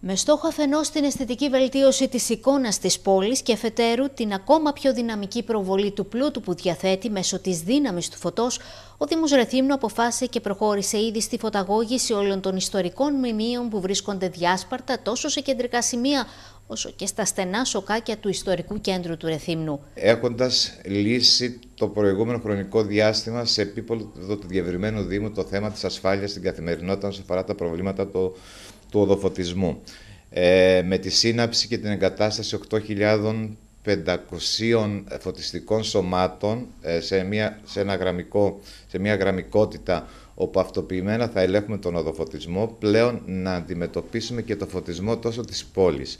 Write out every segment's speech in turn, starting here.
Με στόχο αφενός την αισθητική βελτίωση της εικόνας της πόλης και εφετέρου την ακόμα πιο δυναμική προβολή του πλούτου που διαθέτει μέσω της δύναμης του φωτός, ο Δήμος Ρεθύμνου αποφάσισε και προχώρησε ήδη στη φωταγώγηση όλων των ιστορικών μνημείων που βρίσκονται διάσπαρτα τόσο σε κεντρικά σημεία όσο και στα στενά σοκάκια του ιστορικού κέντρου του Ρεθύμνου. Έχοντας λύσει το προηγούμενο χρονικό διάστημα σε επίπεδο του διευρυμένου Δήμου το θέμα της ασφάλειας στην καθημερινότητα όσον αφορά τα προβλήματα του του οδοφωτισμού ε, με τη σύναψη και την εγκατάσταση 8.500 φωτιστικών σωμάτων ε, σε, μια, σε, ένα γραμμικό, σε μια γραμμικότητα όπου αυτοποιημένα θα ελέγχουμε τον οδοφωτισμό, πλέον να αντιμετωπίσουμε και το φωτισμό τόσο της πόλης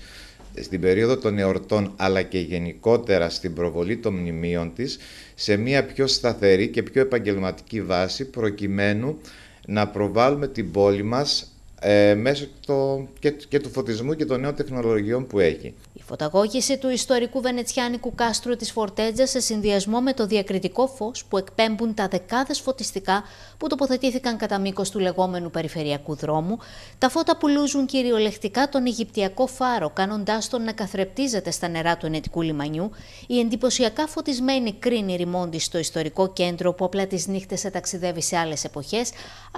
στην περίοδο των εορτών αλλά και γενικότερα στην προβολή των μνημείων της σε μια πιο σταθερή και πιο επαγγελματική βάση προκειμένου να προβάλλουμε την πόλη μας ε, μέσω και του φωτισμού και των νέων τεχνολογιών που έχει φωταγώγηση του ιστορικού βενετσιάνικου κάστρου της Φορτέτζα σε συνδυασμό με το διακριτικό φως που εκπέμπουν τα δεκάδες φωτιστικά που τοποθετήθηκαν κατά μήκος του λεγόμενου περιφερειακού δρόμου, τα φώτα που λούζουν κυριολεκτικά τον Αιγυπτιακό φάρο κάνοντάς τον να καθρεπτίζεται στα νερά του ενετικού λιμανιού, η εντυπωσιακά φωτισμένη κρίνη ρημόντι στο ιστορικό κέντρο που απλά τις νύχτες θα ταξιδεύει σε άλλες εποχές,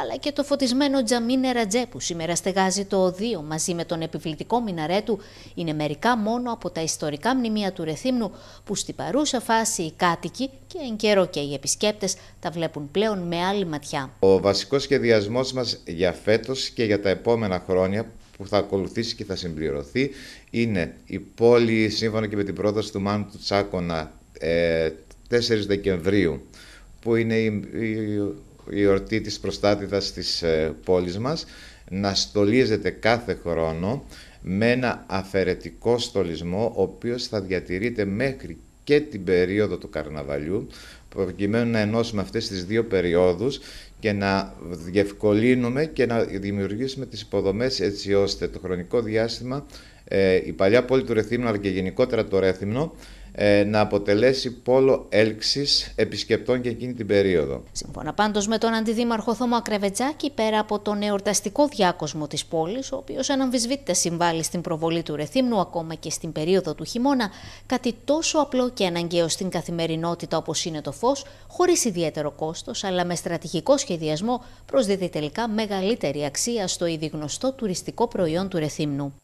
αλλά και το φωτισμένο Τζαμίνε Ρατζέ, που σήμερα στεγάζει το οδείο μαζί με τον επιβλητικό μιναρέ του, είναι μερικά μόνο μόνο από τα ιστορικά μνημεία του Ρεθύμνου που στην παρούσα φάση οι κάτοικοι και εν καιρό και οι επισκέπτες τα βλέπουν πλέον με άλλη ματιά. Ο βασικός σχεδιασμός μας για φέτος και για τα επόμενα χρόνια που θα ακολουθήσει και θα συμπληρωθεί είναι η πόλη σύμφωνα και με την πρόταση του Μάνου του Τσάκονα 4 ε, Δεκεμβρίου που είναι η, η, η ορτή της προστάτηδας της ε, πόλης μας να στολίζεται κάθε χρόνο με ένα αφαιρετικό στολισμό ο οποίος θα διατηρείται μέχρι και την περίοδο του καρναβαλιού προκειμένου να ενώσουμε αυτές τις δύο περιόδους και να διευκολύνουμε και να δημιουργήσουμε τις υποδομές έτσι ώστε το χρονικό διάστημα ε, η παλιά πόλη του Ρεθύμνου αλλά και γενικότερα το Ρέθυμνο ε, να αποτελέσει πόλο έλξης επισκεπτών και εκείνη την περίοδο. Σύμφωνα πάντως με τον αντιδήμαρχο Θωμά Κρεβετζάκη, πέρα από τον εορταστικό διάκοσμο της πόλης, ο οποίος αναμφισβήτητα συμβάλλει στην προβολή του Ρεθύμνου ακόμα και στην περίοδο του χειμώνα, κάτι τόσο απλό και αναγκαίο στην καθημερινότητα όπως είναι το φως, χωρίς ιδιαίτερο κόστος αλλά με στρατηγικό σχεδιασμό, προσδίδει τελικά μεγαλύτερη αξία στο ήδη γνωστό τουριστικό προϊόν του Ρεθύμνου.